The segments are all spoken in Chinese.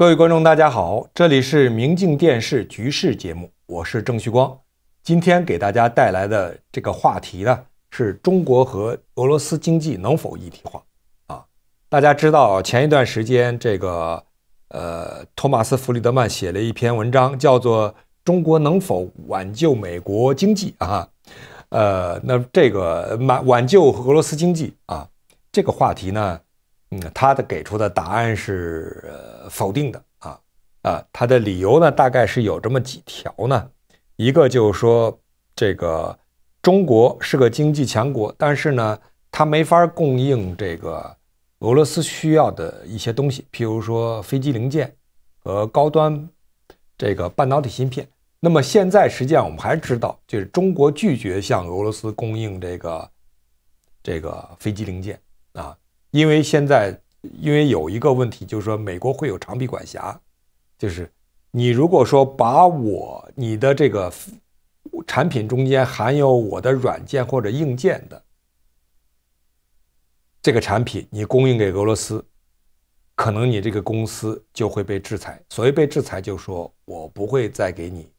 各位观众，大家好，这里是《明镜电视局势》节目，我是郑旭光。今天给大家带来的这个话题呢，是中国和俄罗斯经济能否一体化？啊，大家知道，前一段时间，这个呃，托马斯·弗里德曼写了一篇文章，叫做《中国能否挽救美国经济》啊，呃，那这个满挽救俄罗斯经济啊，这个话题呢？嗯，他的给出的答案是否定的啊啊，他的理由呢，大概是有这么几条呢。一个就是说，这个中国是个经济强国，但是呢，它没法供应这个俄罗斯需要的一些东西，譬如说飞机零件和高端这个半导体芯片。那么现在实际上我们还知道，就是中国拒绝向俄罗斯供应这个这个飞机零件。因为现在，因为有一个问题，就是说美国会有长臂管辖，就是你如果说把我你的这个产品中间含有我的软件或者硬件的这个产品，你供应给俄罗斯，可能你这个公司就会被制裁。所谓被制裁，就说我不会再给你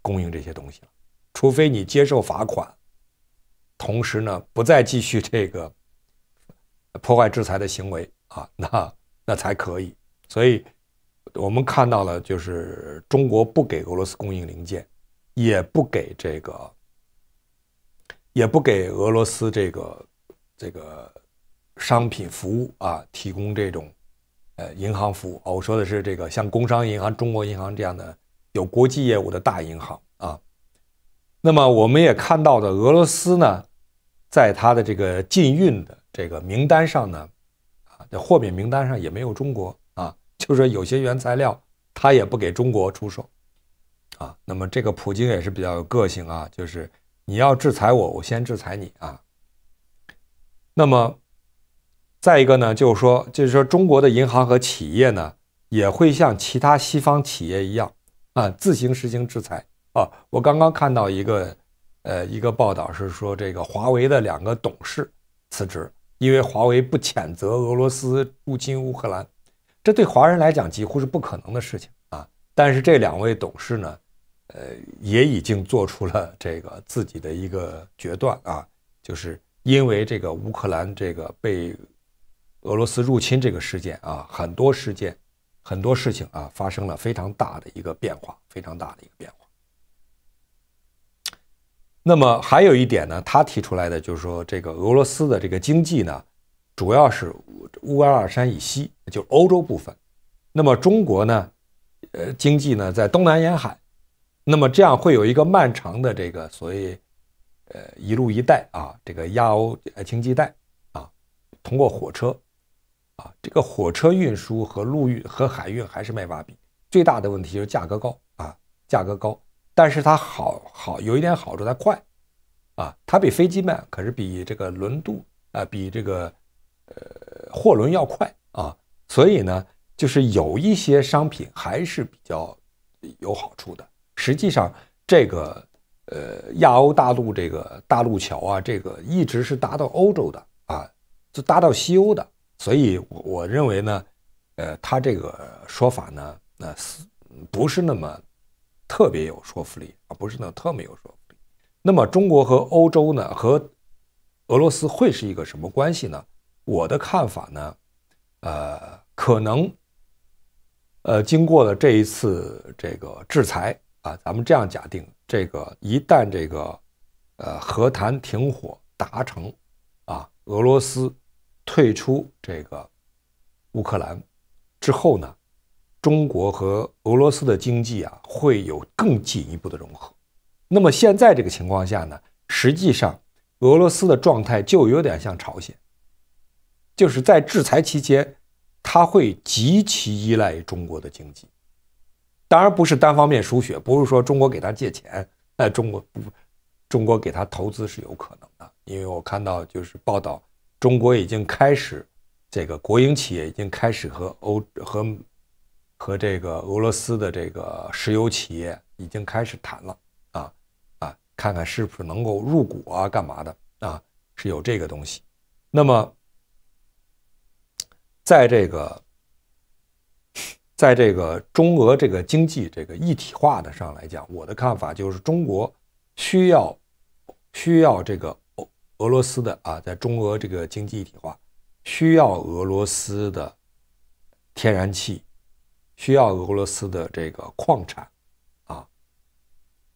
供应这些东西了，除非你接受罚款，同时呢不再继续这个。破坏制裁的行为啊，那那才可以。所以，我们看到了，就是中国不给俄罗斯供应零件，也不给这个，也不给俄罗斯这个这个商品服务啊，提供这种呃银行服务我说的是这个，像工商银行、中国银行这样的有国际业务的大银行啊。那么，我们也看到的，俄罗斯呢，在它的这个禁运的。这个名单上呢，啊，这货品名单上也没有中国啊，就是说有些原材料他也不给中国出售，啊，那么这个普京也是比较有个性啊，就是你要制裁我，我先制裁你啊。那么，再一个呢，就是说，就是说中国的银行和企业呢，也会像其他西方企业一样啊，自行实行制裁啊。我刚刚看到一个，呃，一个报道是说，这个华为的两个董事辞职。因为华为不谴责俄罗斯入侵乌克兰，这对华人来讲几乎是不可能的事情啊！但是这两位董事呢，呃，也已经做出了这个自己的一个决断啊，就是因为这个乌克兰这个被俄罗斯入侵这个事件啊，很多事件、很多事情啊，发生了非常大的一个变化，非常大的一个变化。那么还有一点呢，他提出来的就是说，这个俄罗斯的这个经济呢，主要是乌乌拉尔山以西，就是欧洲部分。那么中国呢，呃，经济呢在东南沿海。那么这样会有一个漫长的这个所谓，呃，一路一带啊，这个亚欧呃经济带啊，通过火车，啊，这个火车运输和陆运和海运还是没法比，最大的问题就是价格高啊，价格高。但是它好好有一点好处，它快，啊，它比飞机慢，可是比这个轮渡啊，比这个呃货轮要快啊，所以呢，就是有一些商品还是比较有好处的。实际上，这个呃亚欧大陆这个大陆桥啊，这个一直是搭到欧洲的啊，就搭到西欧的，所以我认为呢，呃，他这个说法呢，呃，不是那么。特别有说服力啊，不是呢，特没有说服力。那么，中国和欧洲呢，和俄罗斯会是一个什么关系呢？我的看法呢，呃，可能，呃，经过了这一次这个制裁啊，咱们这样假定，这个一旦这个呃和谈停火达成啊，俄罗斯退出这个乌克兰之后呢？中国和俄罗斯的经济啊，会有更进一步的融合。那么现在这个情况下呢，实际上俄罗斯的状态就有点像朝鲜，就是在制裁期间，他会极其依赖中国的经济。当然不是单方面输血，不是说中国给他借钱，那中国不，中国给他投资是有可能的。因为我看到就是报道，中国已经开始这个国营企业已经开始和欧和。和这个俄罗斯的这个石油企业已经开始谈了啊啊，看看是不是能够入股啊，干嘛的啊？是有这个东西。那么，在这个，在这个中俄这个经济这个一体化的上来讲，我的看法就是，中国需要需要这个俄俄罗斯的啊，在中俄这个经济一体化，需要俄罗斯的天然气。需要俄罗斯的这个矿产，啊，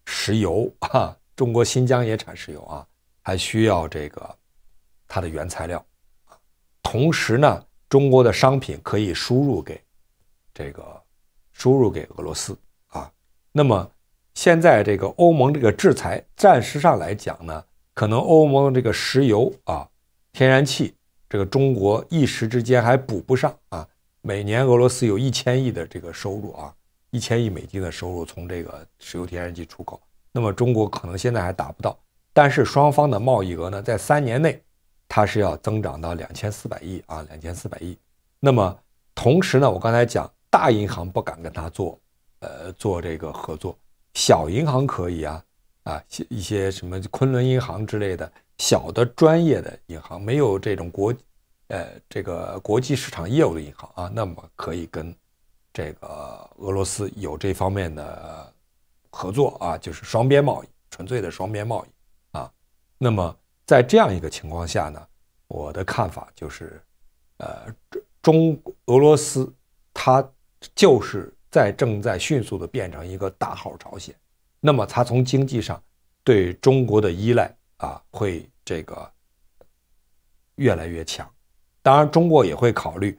石油啊，中国新疆也产石油啊，还需要这个它的原材料。同时呢，中国的商品可以输入给这个输入给俄罗斯啊。那么现在这个欧盟这个制裁，暂时上来讲呢，可能欧盟这个石油啊、天然气，这个中国一时之间还补不上啊。每年俄罗斯有一千亿的这个收入啊，一千亿美金的收入从这个石油天然气出口。那么中国可能现在还达不到，但是双方的贸易额呢，在三年内，它是要增长到两千四百亿啊，两千四百亿。那么同时呢，我刚才讲大银行不敢跟他做，呃，做这个合作，小银行可以啊，啊，一些什么昆仑银行之类的，小的专业的银行没有这种国。呃，这个国际市场业务的银行啊，那么可以跟这个俄罗斯有这方面的合作啊，就是双边贸易，纯粹的双边贸易啊。那么在这样一个情况下呢，我的看法就是，呃，中俄罗斯它就是在正在迅速的变成一个大号朝鲜，那么它从经济上对中国的依赖啊，会这个越来越强。当然，中国也会考虑，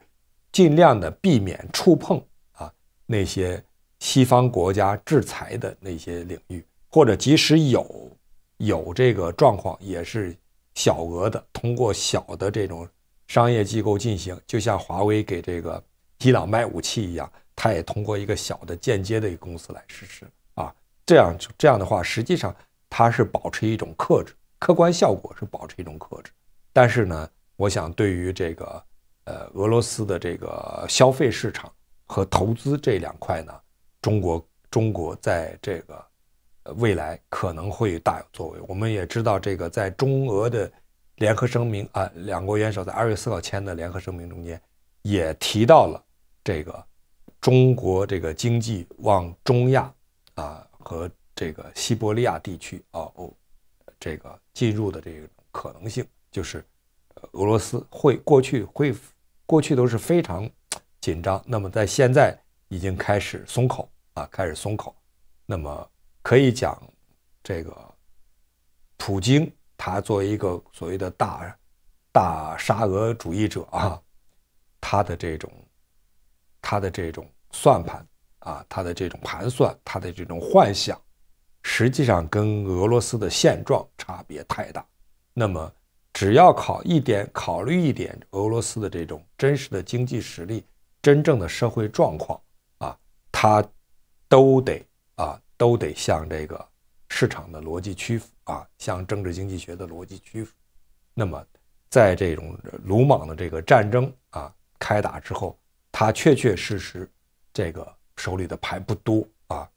尽量的避免触碰啊那些西方国家制裁的那些领域，或者即使有有这个状况，也是小额的，通过小的这种商业机构进行，就像华为给这个伊朗卖武器一样，它也通过一个小的间接的一个公司来实施啊。这样这样的话，实际上它是保持一种克制，客观效果是保持一种克制，但是呢。我想，对于这个，呃，俄罗斯的这个消费市场和投资这两块呢，中国中国在这个未来可能会大有作为。我们也知道，这个在中俄的联合声明啊，两国元首在二月四号签的联合声明中间也提到了这个中国这个经济往中亚啊和这个西伯利亚地区啊哦这个进入的这个可能性，就是。俄罗斯会过去会过去都是非常紧张，那么在现在已经开始松口啊，开始松口。那么可以讲，这个普京他作为一个所谓的大大沙俄主义者啊，他的这种他的这种算盘啊，他的这种盘算，他的这种幻想，实际上跟俄罗斯的现状差别太大。那么。只要考一点，考虑一点俄罗斯的这种真实的经济实力、真正的社会状况啊，他都得啊，都得向这个市场的逻辑屈服啊，向政治经济学的逻辑屈服。那么，在这种鲁莽的这个战争啊开打之后，他确确实实这个手里的牌不多啊。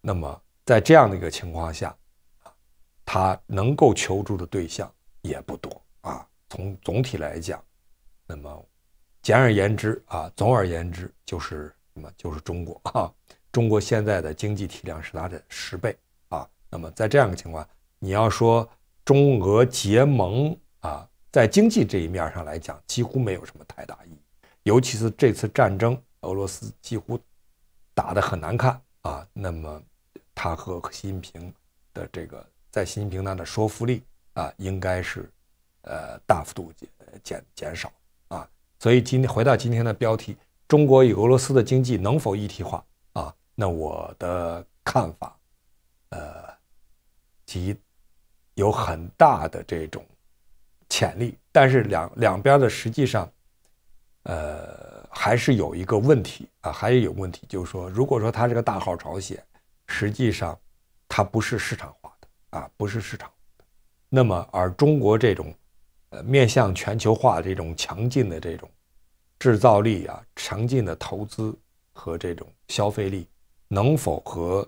那么，在这样的一个情况下他能够求助的对象。也不多啊，从总体来讲，那么简而言之啊，总而言之就是什么就是中国啊，中国现在的经济体量是它的十倍啊，那么在这样的情况，你要说中俄结盟啊，在经济这一面上来讲，几乎没有什么太大意义，尤其是这次战争，俄罗斯几乎打得很难看啊，那么他和习近平的这个在习近平他的说服力。啊，应该是，呃，大幅度减减减少啊，所以今天回到今天的标题，中国与俄罗斯的经济能否一体化啊？那我的看法，呃，其有很大的这种潜力，但是两两边的实际上，呃，还是有一个问题啊，还有一个问题就是说，如果说它是个大号朝鲜，实际上，它不是市场化的啊，不是市场。那么，而中国这种，呃，面向全球化的这种强劲的这种制造力啊，强劲的投资和这种消费力，能否和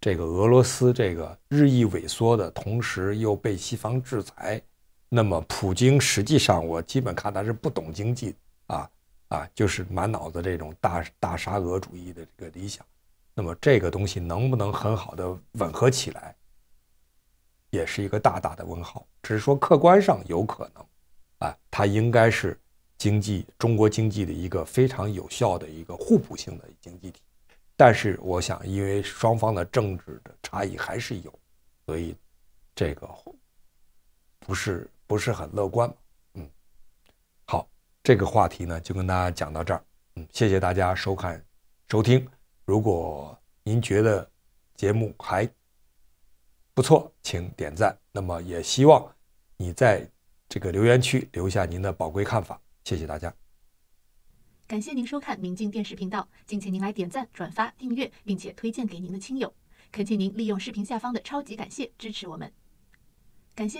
这个俄罗斯这个日益萎缩的同时又被西方制裁，那么普京实际上我基本看他是不懂经济啊啊，就是满脑子这种大大沙俄主义的这个理想，那么这个东西能不能很好的吻合起来？也是一个大大的问号，只是说客观上有可能，啊，它应该是经济中国经济的一个非常有效的一个互补性的经济体，但是我想，因为双方的政治的差异还是有，所以这个不是不是很乐观，嗯，好，这个话题呢就跟大家讲到这儿，嗯，谢谢大家收看，收听，如果您觉得节目还，不错，请点赞。那么也希望你在这个留言区留下您的宝贵看法。谢谢大家。感谢您收看明镜电视频道，敬请您来点赞、转发、订阅，并且推荐给您的亲友。恳请您利用视频下方的超级感谢支持我们。感谢。